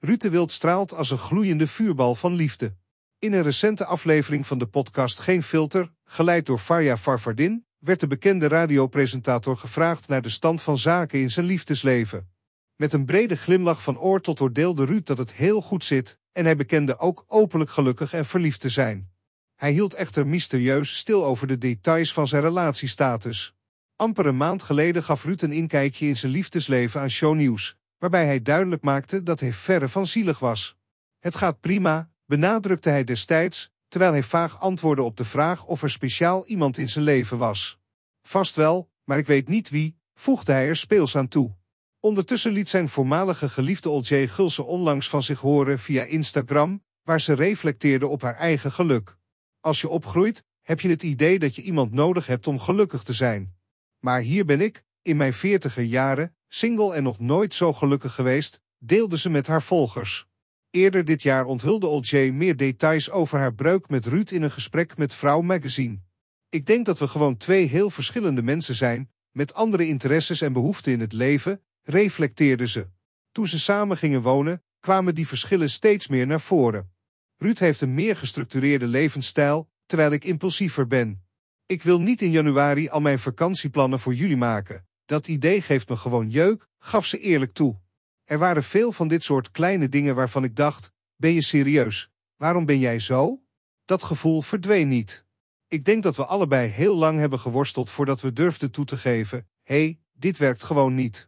Ruud Wild straalt als een gloeiende vuurbal van liefde. In een recente aflevering van de podcast Geen Filter, geleid door Farja Farvardin, werd de bekende radiopresentator gevraagd naar de stand van zaken in zijn liefdesleven. Met een brede glimlach van oor tot oor deelde Ruud dat het heel goed zit en hij bekende ook openlijk gelukkig en verliefd te zijn. Hij hield echter mysterieus stil over de details van zijn relatiestatus. Amper een maand geleden gaf Ruud een inkijkje in zijn liefdesleven aan Show News waarbij hij duidelijk maakte dat hij verre van zielig was. Het gaat prima, benadrukte hij destijds, terwijl hij vaag antwoordde op de vraag of er speciaal iemand in zijn leven was. Vast wel, maar ik weet niet wie, voegde hij er speels aan toe. Ondertussen liet zijn voormalige geliefde Olje Gulsen onlangs van zich horen via Instagram, waar ze reflecteerde op haar eigen geluk. Als je opgroeit, heb je het idee dat je iemand nodig hebt om gelukkig te zijn. Maar hier ben ik, in mijn veertiger jaren, single en nog nooit zo gelukkig geweest, deelde ze met haar volgers. Eerder dit jaar onthulde Olje meer details over haar breuk met Ruud in een gesprek met Vrouw Magazine. Ik denk dat we gewoon twee heel verschillende mensen zijn, met andere interesses en behoeften in het leven, reflecteerde ze. Toen ze samen gingen wonen, kwamen die verschillen steeds meer naar voren. Ruud heeft een meer gestructureerde levensstijl, terwijl ik impulsiever ben. Ik wil niet in januari al mijn vakantieplannen voor jullie maken. Dat idee geeft me gewoon jeuk, gaf ze eerlijk toe. Er waren veel van dit soort kleine dingen waarvan ik dacht, ben je serieus? Waarom ben jij zo? Dat gevoel verdween niet. Ik denk dat we allebei heel lang hebben geworsteld voordat we durfden toe te geven, hé, hey, dit werkt gewoon niet.